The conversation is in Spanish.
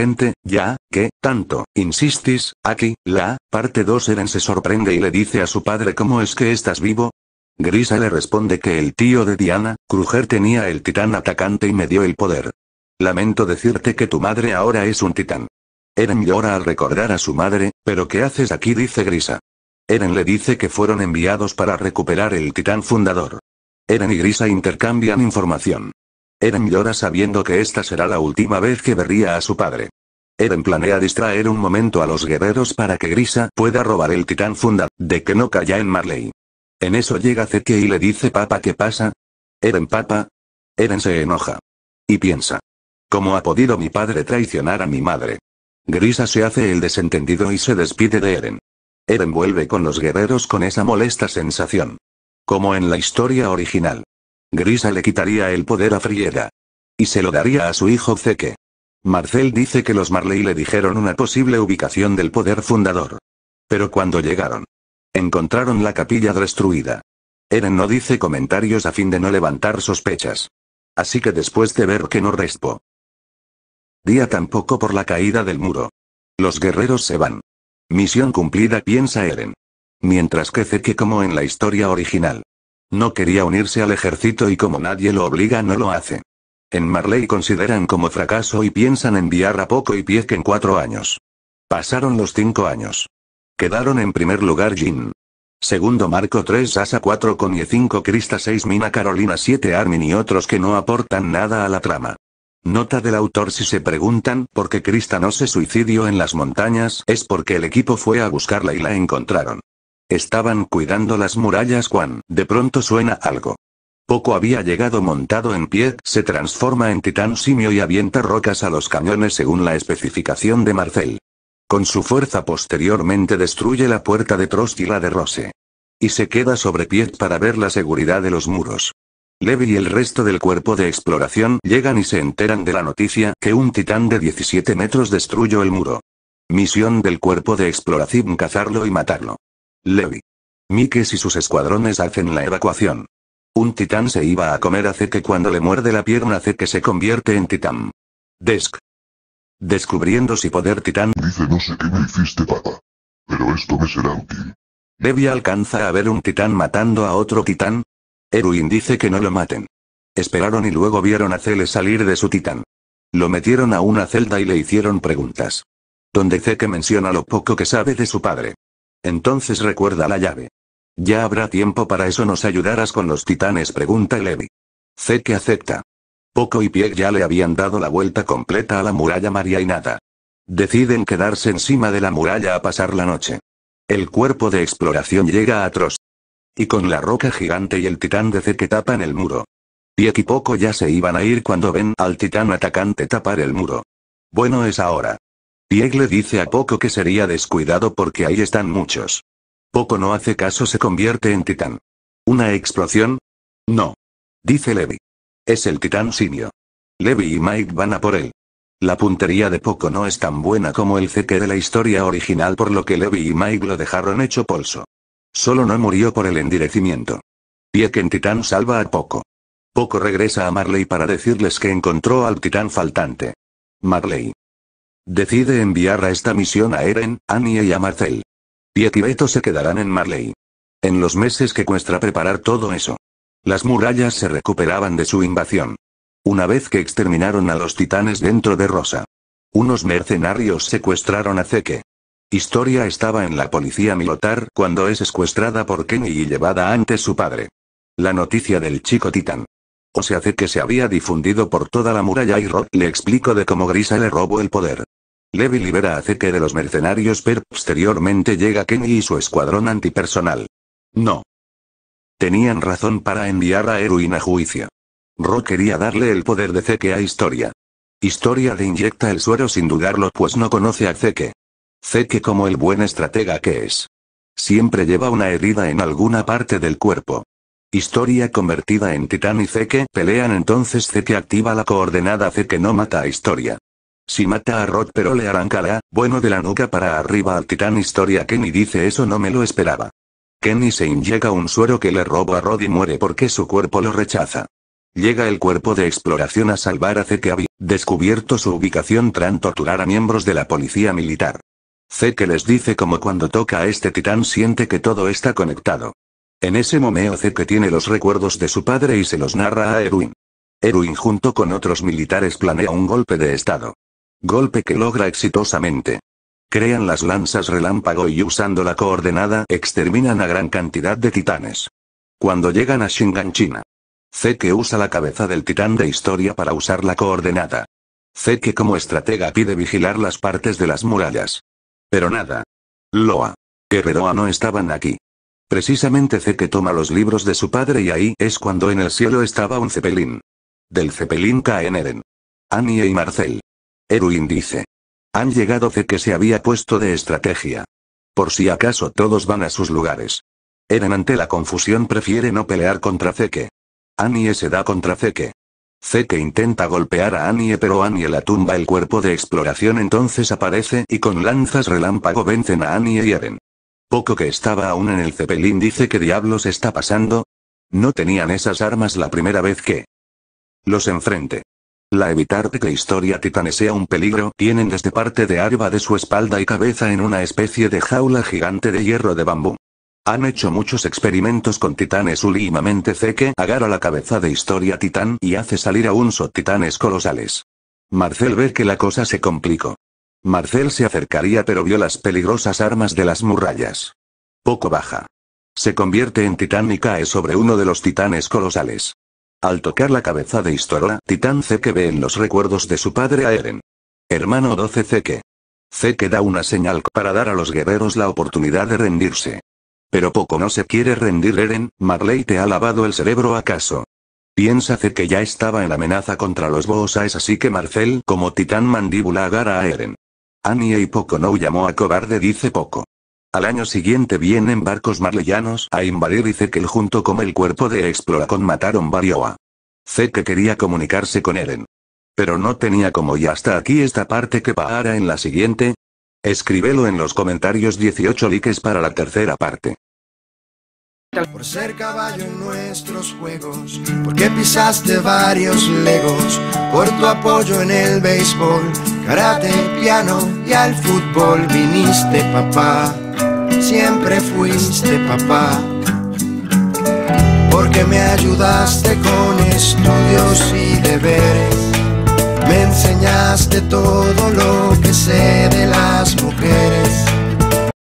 gente, ya, que, tanto, insistís aquí, la, parte 2 Eren se sorprende y le dice a su padre cómo es que estás vivo. Grisa le responde que el tío de Diana, Kruger tenía el titán atacante y me dio el poder. Lamento decirte que tu madre ahora es un titán. Eren llora al recordar a su madre, pero ¿qué haces aquí? dice Grisa. Eren le dice que fueron enviados para recuperar el titán fundador. Eren y Grisa intercambian información. Eren llora sabiendo que esta será la última vez que vería a su padre. Eren planea distraer un momento a los guerreros para que Grisa pueda robar el titán funda, de que no calla en Marley. En eso llega Zeke y le dice papa ¿qué pasa? Eren papa. Eren se enoja. Y piensa. ¿Cómo ha podido mi padre traicionar a mi madre? Grisa se hace el desentendido y se despide de Eren. Eren vuelve con los guerreros con esa molesta sensación. Como en la historia original. Grisa le quitaría el poder a Frieda. Y se lo daría a su hijo Zeke. Marcel dice que los Marley le dijeron una posible ubicación del poder fundador. Pero cuando llegaron, encontraron la capilla destruida. Eren no dice comentarios a fin de no levantar sospechas. Así que después de ver que no respo. Día tampoco por la caída del muro. Los guerreros se van. Misión cumplida piensa Eren. Mientras que Zeke como en la historia original. No quería unirse al ejército y como nadie lo obliga no lo hace. En Marley consideran como fracaso y piensan enviar a Poco y pie que en cuatro años. Pasaron los cinco años. Quedaron en primer lugar Jin. Segundo Marco 3 Asa 4 Connie 5 Crista 6 Mina Carolina 7 Armin y otros que no aportan nada a la trama. Nota del autor si se preguntan por qué Crista no se suicidió en las montañas es porque el equipo fue a buscarla y la encontraron. Estaban cuidando las murallas cuando de pronto suena algo. Poco había llegado montado en pie, se transforma en titán simio y avienta rocas a los cañones según la especificación de Marcel. Con su fuerza posteriormente destruye la puerta de Trost y la de Rose. Y se queda sobre pie para ver la seguridad de los muros. Levi y el resto del cuerpo de exploración llegan y se enteran de la noticia que un titán de 17 metros destruyó el muro. Misión del cuerpo de exploración cazarlo y matarlo. Levi. Mikes y sus escuadrones hacen la evacuación. Un titán se iba a comer hace que cuando le muerde la pierna hace que se convierte en titán. Desk. Descubriendo si poder titán. Dice no sé qué me hiciste papá. Pero esto me será útil. Debbie alcanza a ver un titán matando a otro titán. Erwin dice que no lo maten. Esperaron y luego vieron a Cele salir de su titán. Lo metieron a una celda y le hicieron preguntas. Donde Zeke menciona lo poco que sabe de su padre. Entonces recuerda la llave. Ya habrá tiempo para eso nos ayudarás con los titanes pregunta Levi. que acepta. Poco y Pie ya le habían dado la vuelta completa a la muralla María y nada. Deciden quedarse encima de la muralla a pasar la noche. El cuerpo de exploración llega a Trost. Y con la roca gigante y el titán de Zeke que tapan el muro. Piek y Poco ya se iban a ir cuando ven al titán atacante tapar el muro. Bueno es ahora. Piegle le dice a Poco que sería descuidado porque ahí están muchos. Poco no hace caso, se convierte en titán. ¿Una explosión? No. Dice Levi. Es el titán simio. Levi y Mike van a por él. La puntería de Poco no es tan buena como el ceque de la historia original por lo que Levi y Mike lo dejaron hecho polso. Solo no murió por el endirecimiento. Pieck en titán salva a Poco. Poco regresa a Marley para decirles que encontró al titán faltante. Marley. Decide enviar a esta misión a Eren, Annie y a Marcel. Piet y Beto se quedarán en Marley. En los meses que cuesta preparar todo eso. Las murallas se recuperaban de su invasión. Una vez que exterminaron a los titanes dentro de Rosa. Unos mercenarios secuestraron a Zeke. Historia estaba en la policía militar cuando es secuestrada por Kenny y llevada ante su padre. La noticia del chico titán. O sea Zeke que se había difundido por toda la muralla y Rock le explicó de cómo Grisa le robó el poder. Levi libera a Zeke de los mercenarios pero posteriormente llega Kenny y su escuadrón antipersonal. No. Tenían razón para enviar a Erwin a juicio. Ro quería darle el poder de Zeke a Historia. Historia le inyecta el suero sin dudarlo pues no conoce a Zeke. Zeke como el buen estratega que es. Siempre lleva una herida en alguna parte del cuerpo. Historia convertida en titán y Zeke pelean entonces Zeke activa la coordenada Zeke no mata a Historia. Si mata a Rod pero le arrancará, bueno de la nuca para arriba al titán historia Kenny dice eso no me lo esperaba. Kenny se inyecta un suero que le roba a Rod y muere porque su cuerpo lo rechaza. Llega el cuerpo de exploración a salvar a que había descubierto su ubicación tras torturar a miembros de la policía militar. que les dice como cuando toca a este titán siente que todo está conectado. En ese momento Zeke tiene los recuerdos de su padre y se los narra a Erwin. Erwin junto con otros militares planea un golpe de estado. Golpe que logra exitosamente. Crean las lanzas relámpago y usando la coordenada exterminan a gran cantidad de titanes. Cuando llegan a Shingan China. que usa la cabeza del titán de historia para usar la coordenada. que como estratega pide vigilar las partes de las murallas. Pero nada. Loa. Guerreroa no estaban aquí. Precisamente que toma los libros de su padre y ahí es cuando en el cielo estaba un cepelín. Del cepelín caen Eren. Annie y Marcel. Erwin dice. Han llegado C que se había puesto de estrategia. Por si acaso todos van a sus lugares. Eren ante la confusión prefiere no pelear contra Zeke. Annie se da contra Zeke. que intenta golpear a Annie pero Annie la tumba el cuerpo de exploración entonces aparece y con lanzas relámpago vencen a Annie y Eren. Poco que estaba aún en el cepelín dice que diablos está pasando. No tenían esas armas la primera vez que los enfrente. La evitar que Historia Titane sea un peligro tienen desde parte de arriba de su espalda y cabeza en una especie de jaula gigante de hierro de bambú. Han hecho muchos experimentos con titanes últimamente que agarra la cabeza de Historia Titán y hace salir a un titanes colosales. Marcel ve que la cosa se complicó. Marcel se acercaría pero vio las peligrosas armas de las murallas. Poco baja. Se convierte en titán y cae sobre uno de los titanes colosales. Al tocar la cabeza de historia Titán Zeke ve en los recuerdos de su padre a Eren. Hermano 12 Zeke. Zeke da una señal para dar a los guerreros la oportunidad de rendirse. Pero poco no se quiere rendir Eren, Marley te ha lavado el cerebro acaso. Piensa que ya estaba en amenaza contra los es así que Marcel como titán mandíbula agarra a Eren. Annie y Poco no llamó a cobarde dice Poco. Al año siguiente vienen barcos marleyanos a invadir y el junto con el cuerpo de Exploracon mataron Barioa. que quería comunicarse con Eren. Pero no tenía como y hasta aquí esta parte que para en la siguiente. Escríbelo en los comentarios 18 likes para la tercera parte. Por ser caballo en nuestros juegos, porque pisaste varios legos, por tu apoyo en el béisbol, karate, piano y al fútbol viniste papá siempre fuiste papá, porque me ayudaste con estudios y deberes, me enseñaste todo lo que sé de las mujeres